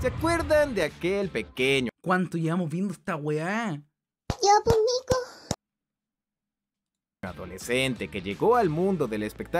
¿Se acuerdan de aquel pequeño? ¿Cuánto llevamos viendo esta weá? Ya, pues, Adolescente que llegó al mundo del espectáculo.